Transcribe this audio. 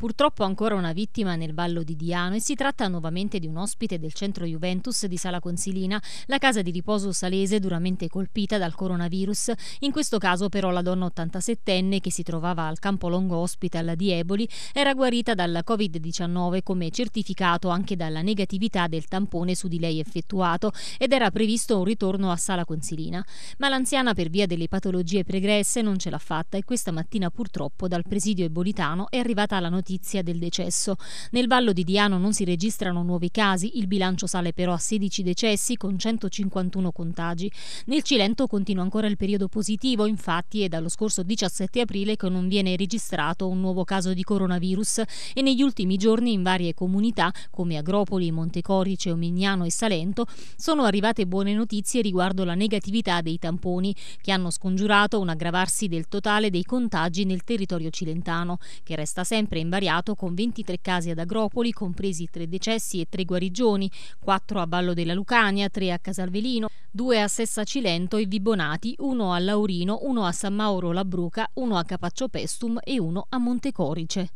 Purtroppo ancora una vittima nel ballo di Diano e si tratta nuovamente di un ospite del centro Juventus di Sala Consilina, la casa di riposo salese duramente colpita dal coronavirus. In questo caso però la donna 87enne che si trovava al Campolongo Hospital di Eboli era guarita dal Covid-19 come certificato anche dalla negatività del tampone su di lei effettuato ed era previsto un ritorno a Sala Consilina. Ma l'anziana per via delle patologie pregresse non ce l'ha fatta e questa mattina purtroppo dal presidio ebolitano è arrivata la notizia notizia del decesso. Nel Vallo di Diano non si registrano nuovi casi, il bilancio sale però a 16 decessi con 151 contagi. Nel Cilento continua ancora il periodo positivo, infatti è dallo scorso 17 aprile che non viene registrato un nuovo caso di coronavirus e negli ultimi giorni in varie comunità come Agropoli, Montecorice, Omignano e Salento sono arrivate buone notizie riguardo la negatività dei tamponi che hanno scongiurato un aggravarsi del totale dei contagi nel territorio cilentano che resta sempre in varie variato con 23 casi ad Agropoli, compresi 3 decessi e 3 guarigioni, 4 a Vallo della Lucania, 3 a Casalvelino, 2 a Sessa Cilento e Vibonati, 1 a Laurino, 1 a San Mauro Labruca, Bruca, 1 a Capaccio Pestum e 1 a Montecorice.